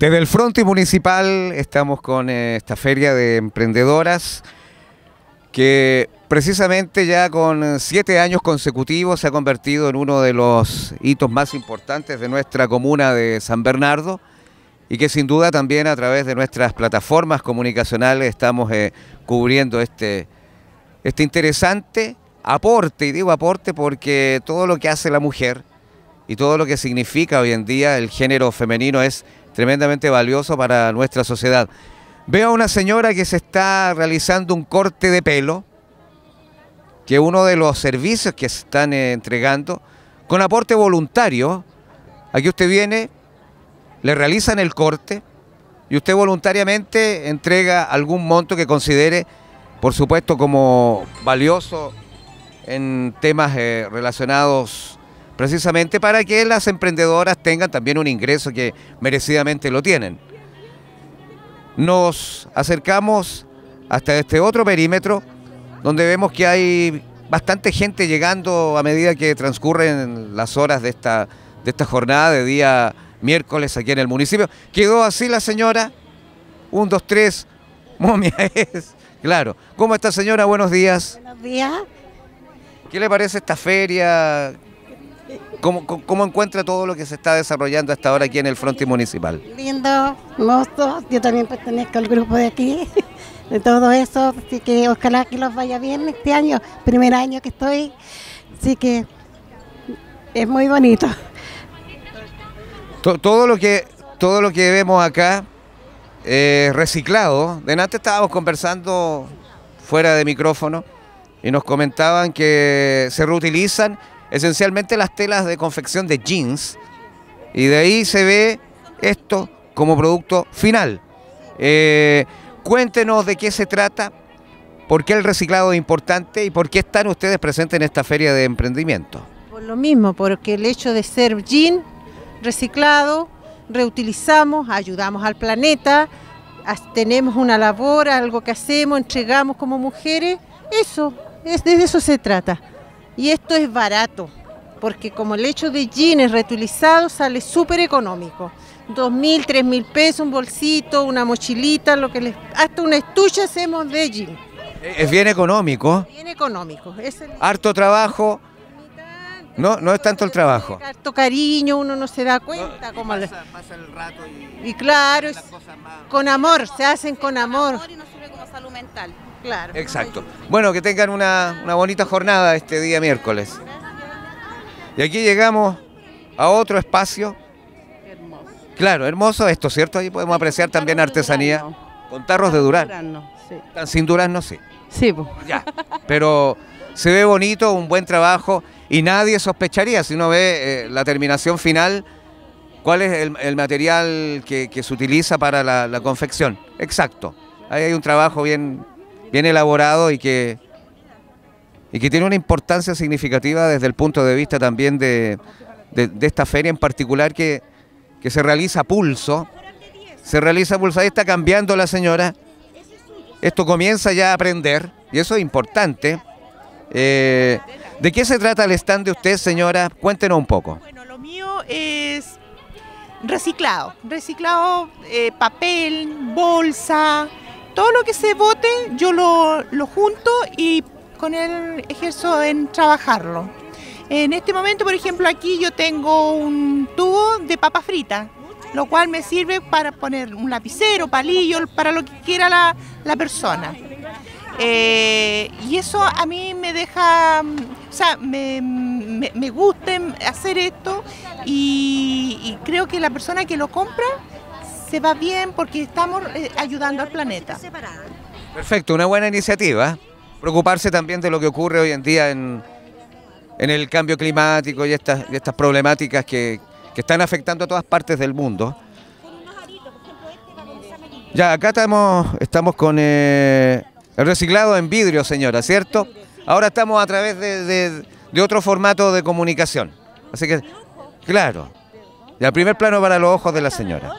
Desde el Frontis Municipal estamos con eh, esta feria de emprendedoras que precisamente ya con siete años consecutivos se ha convertido en uno de los hitos más importantes de nuestra comuna de San Bernardo y que sin duda también a través de nuestras plataformas comunicacionales estamos eh, cubriendo este, este interesante aporte, y digo aporte porque todo lo que hace la mujer y todo lo que significa hoy en día el género femenino es tremendamente valioso para nuestra sociedad. Veo a una señora que se está realizando un corte de pelo, que uno de los servicios que se están eh, entregando, con aporte voluntario, aquí usted viene, le realizan el corte y usted voluntariamente entrega algún monto que considere, por supuesto, como valioso en temas eh, relacionados precisamente para que las emprendedoras tengan también un ingreso que merecidamente lo tienen. Nos acercamos hasta este otro perímetro donde vemos que hay bastante gente llegando a medida que transcurren las horas de esta, de esta jornada de día miércoles aquí en el municipio. Quedó así la señora, un, dos, tres, momia es, claro. ¿Cómo está señora? Buenos días. Buenos días. ¿Qué le parece esta feria? ¿Cómo, encuentra todo lo que se está desarrollando hasta ahora aquí en el frontis municipal? Lindo, hermoso, yo también pertenezco al grupo de aquí, de todo eso, así que ojalá que los vaya bien este año, primer año que estoy, así que es muy bonito. todo, lo que, todo lo que vemos acá eh, reciclado, de antes estábamos conversando fuera de micrófono y nos comentaban que se reutilizan esencialmente las telas de confección de jeans y de ahí se ve esto como producto final. Eh, cuéntenos de qué se trata, por qué el reciclado es importante y por qué están ustedes presentes en esta feria de emprendimiento. Por lo mismo, porque el hecho de ser jean reciclado, reutilizamos, ayudamos al planeta, tenemos una labor, algo que hacemos, entregamos como mujeres, eso, es, de eso se trata. Y esto es barato, porque como el hecho de jeans reutilizado sale súper económico. Dos mil, tres mil pesos, un bolsito, una mochilita, lo que les, hasta una estucha hacemos de jeans. Es bien económico. Bien económico. Es Harto trabajo. No, no es tanto el trabajo. Harto cariño, uno no se da cuenta. como y, claro, con amor, se hacen con amor. Claro. Exacto. Bueno, que tengan una, bonita jornada este día miércoles. Y aquí llegamos a otro espacio. Hermoso. Claro, hermoso esto, ¿cierto? Ahí podemos apreciar también artesanía. Con tarros de durazno. Sí. Sin durazno, sí. Sí, pues. Ya. Pero se ve bonito, un buen trabajo y nadie sospecharía si uno ve eh, la terminación final cuál es el, material que, se utiliza para la, la confección. Exacto. Ahí hay un trabajo bien, bien elaborado y que, y que tiene una importancia significativa desde el punto de vista también de, esta feria en particular que, se realiza pulso. Se realiza a pulso. Ahí está cambiando la señora. Esto comienza ya a aprender y eso es importante. Eh, ¿De qué se trata el stand de usted, señora? Cuéntenos un poco. Bueno, lo mío es reciclado, reciclado eh, papel, bolsa, todo lo que se bote, yo lo, junto y con él ejerzo en trabajarlo. En este momento, por ejemplo, aquí yo tengo un tubo de papa frita, lo cual me sirve para poner un lapicero, palillo, para lo que quiera la, persona. Eh, y eso a mí me deja, o sea, me, me, gusta hacer esto y creo que la persona que lo compra se va bien porque estamos eh, ayudando al planeta. Perfecto, una buena iniciativa. Preocuparse también de lo que ocurre hoy en día en, el cambio climático y estas, estas problemáticas que, están afectando a todas partes del mundo. Ya, acá estamos, estamos con eh, el reciclado en vidrio, señora, ¿cierto? Ahora estamos a través de, de, otro formato de comunicación. Así que, claro, al primer plano para los ojos de la señora.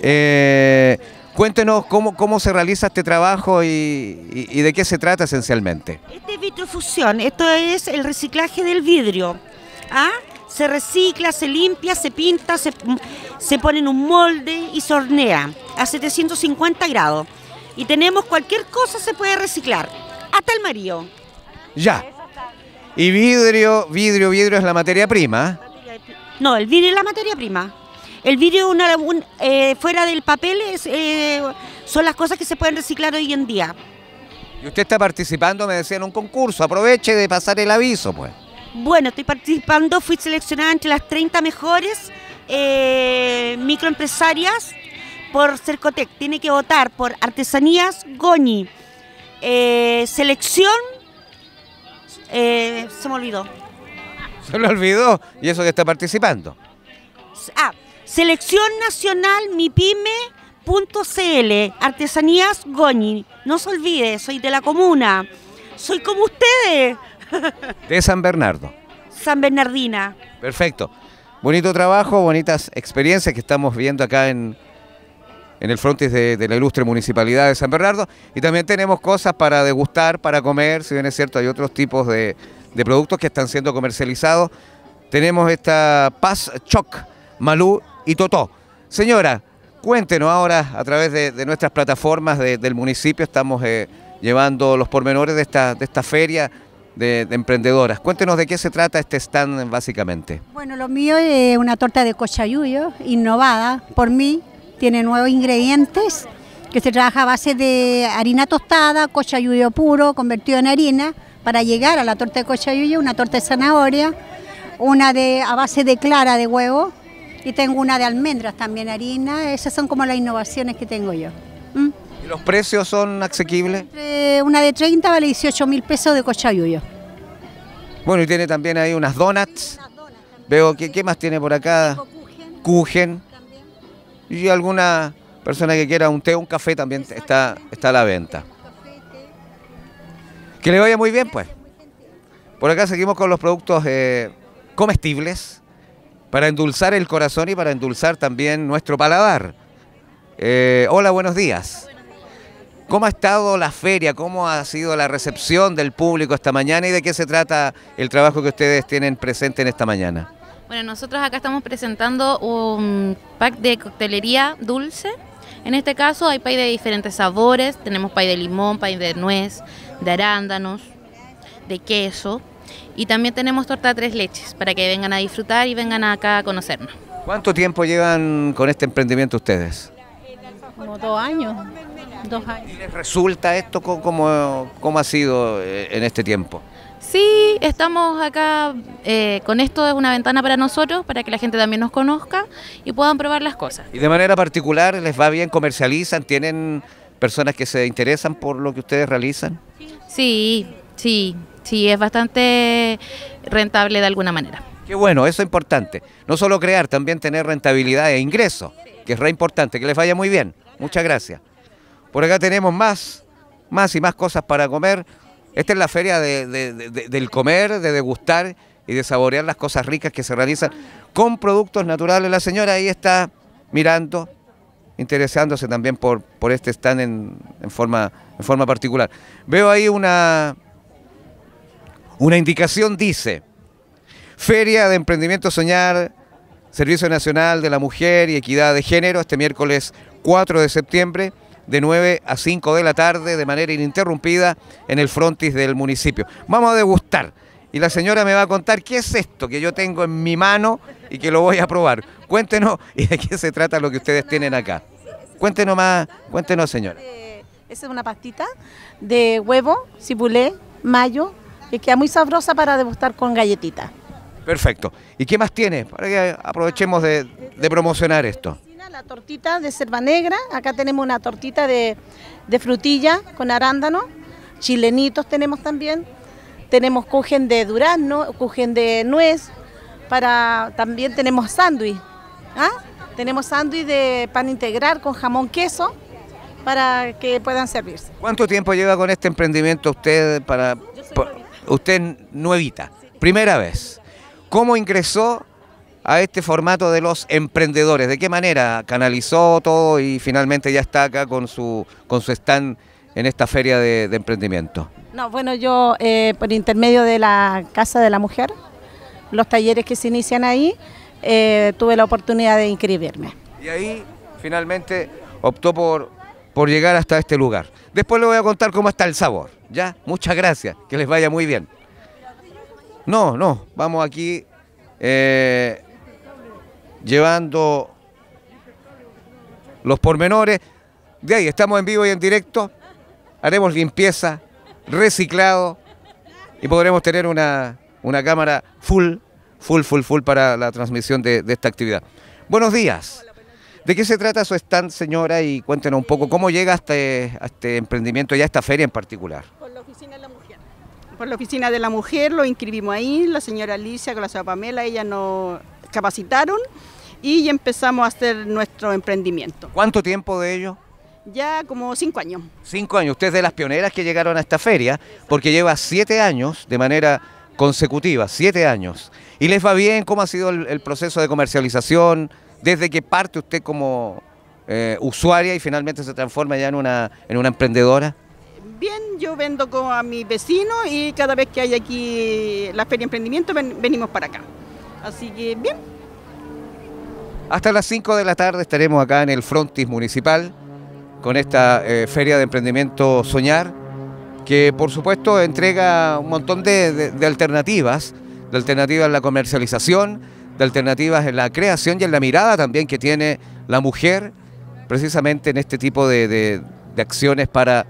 Eh, cuéntenos cómo, cómo se realiza este trabajo y, de qué se trata esencialmente. Este es vitrofusión, esto es el reciclaje del vidrio. ¿Ah? Se recicla, se limpia, se pinta, se, se pone en un molde y se hornea a 750 grados. Y tenemos cualquier cosa se puede reciclar, hasta el marío. Ya. Y vidrio, vidrio, vidrio es la materia prima. No, el vidrio es la materia prima. El vidrio eh, fuera del papel eh, son las cosas que se pueden reciclar hoy en día. Y usted está participando, me decía, en un concurso. Aproveche de pasar el aviso, pues. Bueno, estoy participando, fui seleccionada entre las 30 mejores eh, microempresarias por Cercotec. Tiene que votar por artesanías Goñi, selección, se me olvidó. Se me olvidó y eso que está participando. Ah, Selección Nacional MiPyme.cl, Artesanías Goñi. No se olvide, soy de la comuna. Soy como ustedes. De San Bernardo. San Bernardina. Perfecto. Bonito trabajo, bonitas experiencias que estamos viendo acá en, en el frontis de, la ilustre municipalidad de San Bernardo. Y también tenemos cosas para degustar, para comer, si bien es cierto, hay otros tipos de, de productos que están siendo comercializados. Tenemos esta Paz Choc Malú y Totó. Señora, cuéntenos ahora a través de, nuestras plataformas del municipio, estamos eh, llevando los pormenores de esta, feria de, emprendedoras. Cuéntenos de qué se trata este stand básicamente. Bueno, lo mío es una torta de cochayuyo, innovada por mí, tiene nuevos ingredientes, que se trabaja a base de harina tostada, cochayuyo puro, convertido en harina, para llegar a la torta de cochayuyo, una torta de zanahoria, una de, a base de clara de huevo, y tengo una de almendras también, harina. Esas son como las innovaciones que tengo yo. ¿Mm? ¿Y los precios son asequibles? una de 30 vale 18 mil pesos de cochayuyo. Bueno, y tiene también ahí unas donuts. Veo, que, ¿qué más tiene por acá? Kuchen. Y alguna persona que quiera un té un café también está, está a la venta. Que le vaya muy bien, pues. Por acá seguimos con los productos eh, comestibles para endulzar el corazón y para endulzar también nuestro paladar. Eh, hola, buenos días. ¿Cómo ha estado la feria? ¿Cómo ha sido la recepción del público esta mañana y de qué se trata el trabajo que ustedes tienen presente en esta mañana? Bueno, nosotros acá estamos presentando un pack de coctelería dulce. En este caso hay pay de diferentes sabores. Tenemos pay de limón, pay de nuez, de arándanos, de queso. Y también tenemos torta tres leches para que vengan a disfrutar y vengan acá a conocernos. ¿Cuánto tiempo llevan con este emprendimiento ustedes? Como dos años. Dos años. ¿Y les resulta esto como, ha sido eh, en este tiempo? Sí, estamos acá eh, con esto, es una ventana para nosotros, para que la gente también nos conozca y puedan probar las cosas. ¿Y de manera particular les va bien, comercializan, tienen personas que se interesan por lo que ustedes realizan? Sí, sí, sí es bastante rentable de alguna manera. Qué bueno, eso es importante. No solo crear, también tener rentabilidad e ingreso, que es re importante, que les vaya muy bien. Muchas gracias. Por acá tenemos más, más y más cosas para comer. Esta es la feria del comer, de degustar y de saborear las cosas ricas que se realizan con productos naturales. La señora ahí está mirando, interesándose también por, por este stand en, forma, en forma particular. Veo ahí una, una indicación dice, Feria de Emprendimiento Soñar, Servicio Nacional de la Mujer y Equidad de Género, este miércoles 4 de septiembre, de 9 a 5 de la tarde, de manera ininterrumpida, en el frontis del municipio. Vamos a degustar. Y la señora me va a contar qué es esto que yo tengo en mi mano y que lo voy a probar. Cuéntenos y de qué se trata lo que ustedes tienen acá. Cuéntenos más, cuéntenos señora. Eh, esa es una pastita de huevo, cibulé, mayo, y queda muy sabrosa para degustar con galletita. Perfecto. ¿Y qué más tiene? Para que aprovechemos de, promocionar esto. La tortita de selva negra, acá tenemos una tortita de, frutilla con arándano, chilenitos tenemos también, tenemos cujen de durazno, cujen de nuez, para también tenemos sándwich, ¿ah? tenemos sándwich de pan integral con jamón queso para que puedan servirse. ¿Cuánto tiempo lleva con este emprendimiento usted para... Usted nuevita, primera vez. ¿Cómo ingresó a este formato de los emprendedores? ¿De qué manera canalizó todo y finalmente ya está acá con su, con su stand en esta feria de, emprendimiento? No, bueno, yo eh, por intermedio de la Casa de la Mujer, los talleres que se inician ahí, eh, tuve la oportunidad de inscribirme. Y ahí finalmente optó por, por llegar hasta este lugar. Después le voy a contar cómo está el sabor. Ya, muchas gracias, que les vaya muy bien. No, no, vamos aquí eh, llevando los pormenores. De ahí, estamos en vivo y en directo, haremos limpieza, reciclado y podremos tener una, cámara full, full, full, full para la transmisión de, esta actividad. Buenos días. ¿De qué se trata su stand, señora? Y cuéntenos un poco cómo llega a este, a este emprendimiento y a esta feria en particular. Por la oficina de la mujer lo inscribimos ahí, la señora Alicia con la señora Pamela, ellas nos capacitaron y empezamos a hacer nuestro emprendimiento. ¿Cuánto tiempo de ello? Ya como cinco años. Cinco años, usted es de las pioneras que llegaron a esta feria, porque lleva siete años de manera consecutiva, siete años. ¿Y les va bien? ¿Cómo ha sido el, proceso de comercialización? ¿Desde que parte usted como eh, usuaria y finalmente se transforma ya en una, en una emprendedora? bien, yo vendo con a mis vecinos y cada vez que hay aquí la Feria de Emprendimiento venimos para acá. Así que bien. Hasta las 5 de la tarde estaremos acá en el frontis municipal con esta eh, Feria de Emprendimiento Soñar, que por supuesto entrega un montón de, alternativas, de alternativas en la comercialización, de alternativas en la creación y en la mirada también que tiene la mujer precisamente en este tipo de, de acciones para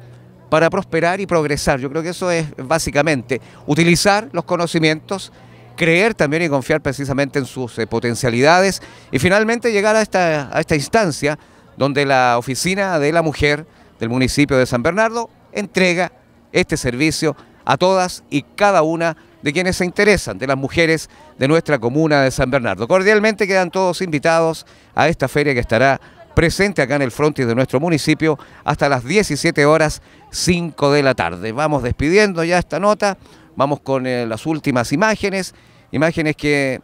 para prosperar y progresar. Yo creo que eso es básicamente utilizar los conocimientos, creer también y confiar precisamente en sus eh, potencialidades y finalmente llegar esta, a esta instancia donde la oficina de la mujer del municipio de San Bernardo entrega este servicio a todas y cada una de quienes se interesan, de las mujeres de nuestra comuna de San Bernardo. Cordialmente quedan todos invitados a esta feria que estará presente acá en el frontis de nuestro municipio hasta las 17 horas 5 de la tarde. Vamos despidiendo ya esta nota, vamos con eh, las últimas imágenes, imágenes que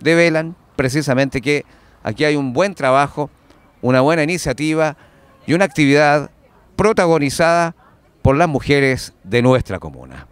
develan precisamente que aquí hay un buen trabajo, una buena iniciativa y una actividad protagonizada por las mujeres de nuestra comuna.